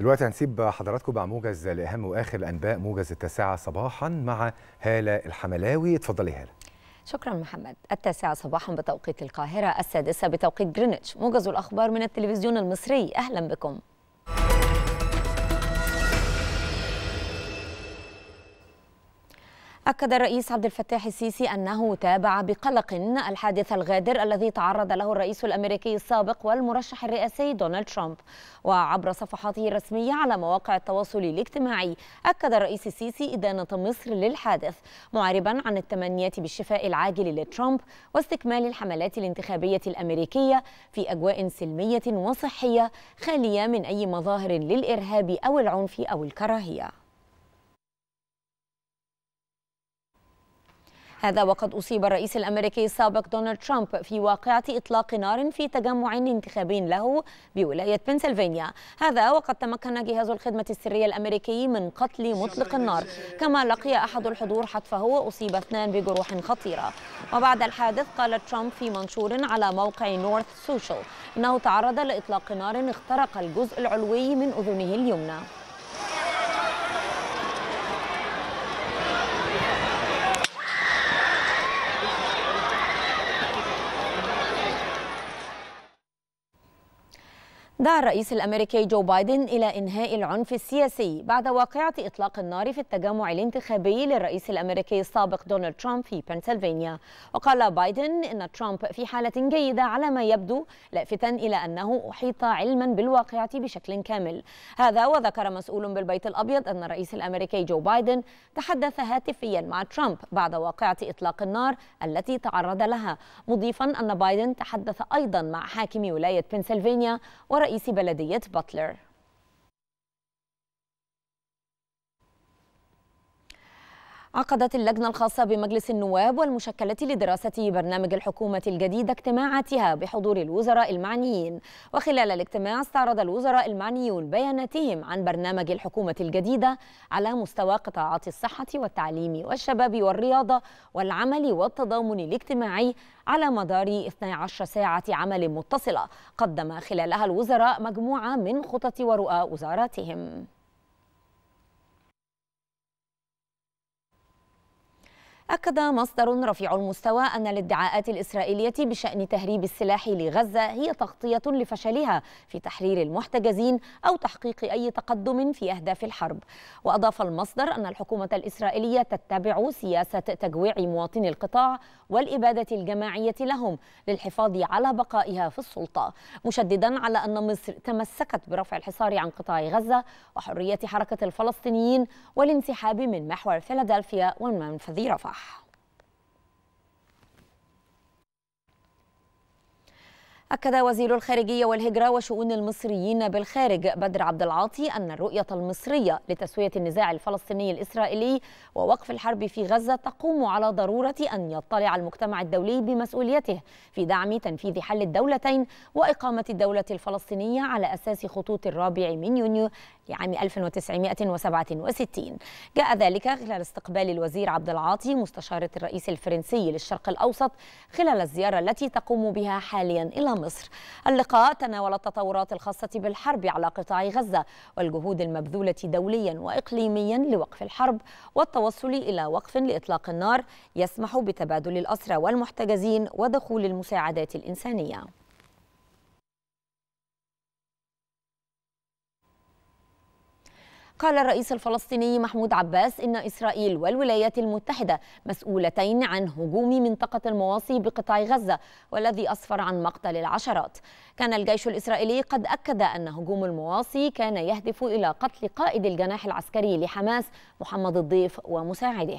دلوقتي هنسيب حضراتكم مع موجز لاهم واخر انباء موجز التاسعه صباحا مع هاله الحملاوي اتفضلي هاله شكرا محمد التاسعة صباحا بتوقيت القاهرة السادسة بتوقيت جرينتش موجز الأخبار من التلفزيون المصري أهلا بكم أكد الرئيس عبد الفتاح السيسي أنه تابع بقلق الحادث الغادر الذي تعرض له الرئيس الأمريكي السابق والمرشح الرئاسي دونالد ترامب وعبر صفحاته الرسمية على مواقع التواصل الاجتماعي أكد الرئيس السيسي إدانة مصر للحادث معربا عن التمنيات بالشفاء العاجل لترامب واستكمال الحملات الانتخابية الأمريكية في أجواء سلمية وصحية خالية من أي مظاهر للإرهاب أو العنف أو الكراهية هذا وقد أصيب الرئيس الأمريكي السابق دونالد ترامب في واقعة إطلاق نار في تجمع انتخابي له بولاية بنسلفانيا هذا وقد تمكن جهاز الخدمة السرية الأمريكي من قتل مطلق النار كما لقي أحد الحضور حتفه وأصيب اثنان بجروح خطيرة وبعد الحادث قال ترامب في منشور على موقع نورث سوشيال أنه تعرض لإطلاق نار اخترق الجزء العلوي من أذنه اليمنى دعا الرئيس الامريكي جو بايدن الى انهاء العنف السياسي بعد واقعه اطلاق النار في التجمع الانتخابي للرئيس الامريكي السابق دونالد ترامب في بنسلفانيا وقال بايدن ان ترامب في حاله جيده على ما يبدو لافتا الى انه احيط علما بالواقعه بشكل كامل هذا وذكر مسؤول بالبيت الابيض ان الرئيس الامريكي جو بايدن تحدث هاتفيا مع ترامب بعد واقعه اطلاق النار التي تعرض لها مضيفا ان بايدن تحدث ايضا مع حاكم ولايه بنسلفانيا ورئيس رئيس بلدية باتلر عقدت اللجنة الخاصة بمجلس النواب والمشكلة لدراسة برنامج الحكومة الجديدة اجتماعاتها بحضور الوزراء المعنيين وخلال الاجتماع استعرض الوزراء المعنيون بياناتهم عن برنامج الحكومة الجديدة على مستوى قطاعات الصحة والتعليم والشباب والرياضة والعمل والتضامن الاجتماعي على مدار 12 ساعة عمل متصلة قدم خلالها الوزراء مجموعة من خطط ورؤى وزاراتهم أكد مصدر رفيع المستوى أن الادعاءات الإسرائيلية بشأن تهريب السلاح لغزة هي تغطية لفشلها في تحرير المحتجزين أو تحقيق أي تقدم في أهداف الحرب وأضاف المصدر أن الحكومة الإسرائيلية تتبع سياسة تجويع مواطني القطاع والإبادة الجماعية لهم للحفاظ على بقائها في السلطة مشددا على أن مصر تمسكت برفع الحصار عن قطاع غزة وحرية حركة الفلسطينيين والانسحاب من محور فيلادلفيا ومنفذ رفح أكد وزير الخارجية والهجرة وشؤون المصريين بالخارج بدر عبد العاطي أن الرؤية المصرية لتسوية النزاع الفلسطيني الإسرائيلي ووقف الحرب في غزة تقوم على ضرورة أن يطلع المجتمع الدولي بمسؤوليته في دعم تنفيذ حل الدولتين وإقامة الدولة الفلسطينية على أساس خطوط الرابع من يونيو لعام 1967 جاء ذلك خلال استقبال الوزير عبد العاطي مستشارة الرئيس الفرنسي للشرق الأوسط خلال الزيارة التي تقوم بها حاليا إلى ومصر اللقاء تناول التطورات الخاصة بالحرب على قطاع غزة والجهود المبذولة دوليا وإقليميا لوقف الحرب والتوصل إلى وقف لإطلاق النار يسمح بتبادل الأسرى والمحتجزين ودخول المساعدات الإنسانية قال الرئيس الفلسطيني محمود عباس إن إسرائيل والولايات المتحدة مسؤولتين عن هجوم منطقة المواصي بقطاع غزة والذي أسفر عن مقتل العشرات كان الجيش الإسرائيلي قد أكد أن هجوم المواصي كان يهدف إلى قتل قائد الجناح العسكري لحماس محمد الضيف ومساعده